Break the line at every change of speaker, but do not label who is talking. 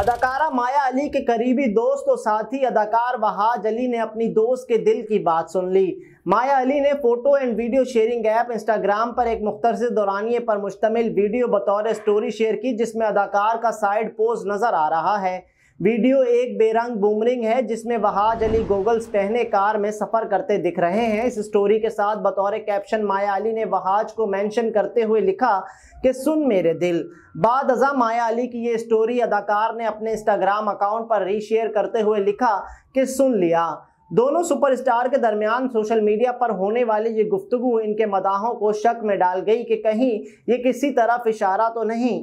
अदाकारा माया अली के करीबी दोस्त और साथी अदाकार वहाज अली ने अपनी दोस्त के दिल की बात सुन ली माया अली ने photo and video sharing app Instagram पर एक मुख्तर दौरानिए पर मुश्तमिल वीडियो बतौर स्टोरी शेयर की जिसमें अदाकार का साइड पोज नज़र आ रहा है वीडियो एक बेरंग बूमरिंग है जिसमें वहाज अली गोगल्स पहने कार में सफ़र करते दिख रहे हैं इस स्टोरी के साथ बतौर कैप्शन माया अली ने वहाज को मेंशन करते हुए लिखा कि सुन मेरे दिल बाद अजा माया अली की ये स्टोरी अदाकार ने अपने इंस्टाग्राम अकाउंट पर रीशेयर करते हुए लिखा कि सुन लिया दोनों सुपरस्टार के दरमियान सोशल मीडिया पर होने वाली ये गुफ्तगु इनके मदाहों को शक में डाल गई कि कहीं ये किसी तरफ इशारा तो नहीं